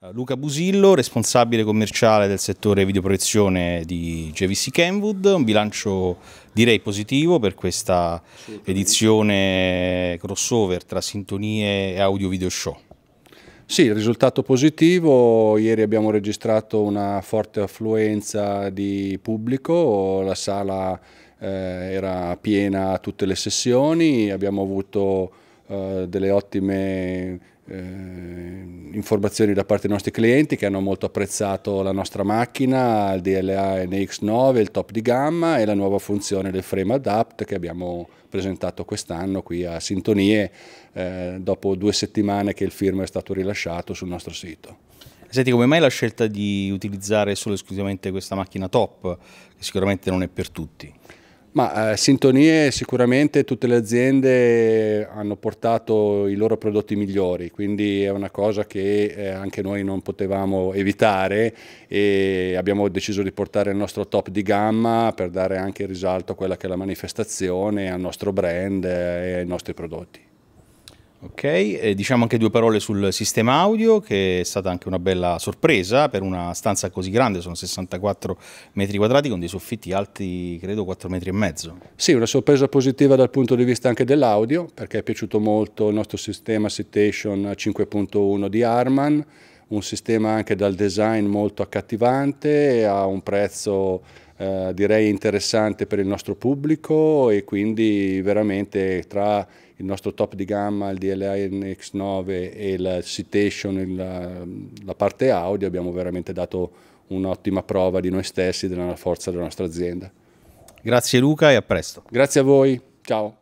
Eh, Luca Busillo, responsabile commerciale del settore videoproiezione di JVC Kenwood, un bilancio direi positivo per questa edizione crossover tra sintonie e audio video show. Sì, il risultato positivo, ieri abbiamo registrato una forte affluenza di pubblico, la sala eh, era piena a tutte le sessioni, abbiamo avuto eh, delle ottime eh, informazioni da parte dei nostri clienti che hanno molto apprezzato la nostra macchina, il DLA NX9, il top di gamma e la nuova funzione del Frame Adapt che abbiamo presentato quest'anno qui a Sintonie eh, dopo due settimane che il firmware è stato rilasciato sul nostro sito. Senti, come mai la scelta di utilizzare solo e esclusivamente questa macchina top, che sicuramente non è per tutti? Ma eh, sintonie sicuramente tutte le aziende hanno portato i loro prodotti migliori, quindi è una cosa che eh, anche noi non potevamo evitare e abbiamo deciso di portare il nostro top di gamma per dare anche risalto a quella che è la manifestazione, al nostro brand eh, e ai nostri prodotti. Ok, e diciamo anche due parole sul sistema audio che è stata anche una bella sorpresa per una stanza così grande, sono 64 metri quadrati con dei soffitti alti credo 4 metri e mezzo. Sì, una sorpresa positiva dal punto di vista anche dell'audio perché è piaciuto molto il nostro sistema Citation 5.1 di Arman, un sistema anche dal design molto accattivante, a un prezzo eh, direi interessante per il nostro pubblico e quindi veramente tra il nostro top di gamma, il DLI X9 e la Citation, il, la parte audio, abbiamo veramente dato un'ottima prova di noi stessi, della forza della nostra azienda. Grazie Luca e a presto. Grazie a voi, ciao.